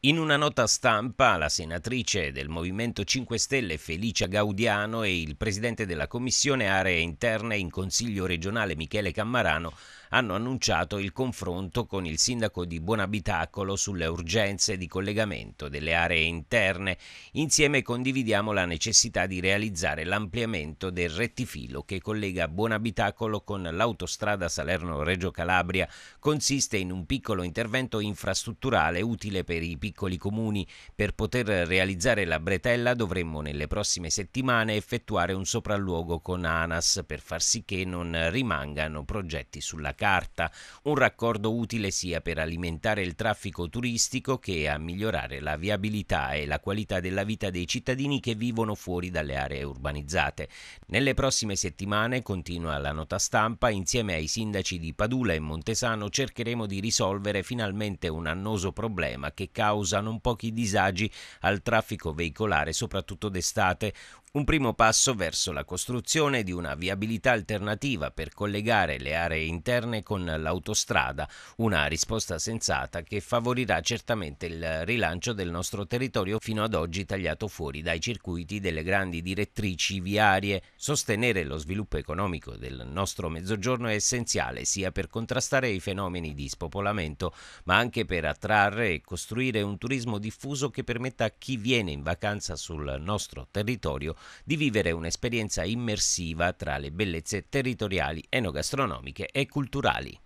In una nota stampa, la senatrice del Movimento 5 Stelle Felicia Gaudiano e il presidente della Commissione Aree Interne in Consiglio regionale Michele Cammarano hanno annunciato il confronto con il sindaco di Buonabitacolo sulle urgenze di collegamento delle aree interne. Insieme condividiamo la necessità di realizzare l'ampliamento del rettifilo che collega Buonabitacolo con l'autostrada Salerno-Reggio Calabria. Consiste in un piccolo intervento infrastrutturale utile per i piccoli comuni. Per poter realizzare la bretella dovremmo nelle prossime settimane effettuare un sopralluogo con ANAS per far sì che non rimangano progetti sulla carta. Un raccordo utile sia per alimentare il traffico turistico che a migliorare la viabilità e la qualità della vita dei cittadini che vivono fuori dalle aree urbanizzate. Nelle prossime settimane, continua la nota stampa, insieme ai sindaci di Padula e Montesano cercheremo di risolvere finalmente un annoso problema che causa causa non pochi disagi al traffico veicolare, soprattutto d'estate un primo passo verso la costruzione di una viabilità alternativa per collegare le aree interne con l'autostrada, una risposta sensata che favorirà certamente il rilancio del nostro territorio fino ad oggi tagliato fuori dai circuiti delle grandi direttrici viarie. Sostenere lo sviluppo economico del nostro mezzogiorno è essenziale sia per contrastare i fenomeni di spopolamento, ma anche per attrarre e costruire un turismo diffuso che permetta a chi viene in vacanza sul nostro territorio di vivere un'esperienza immersiva tra le bellezze territoriali, enogastronomiche e culturali.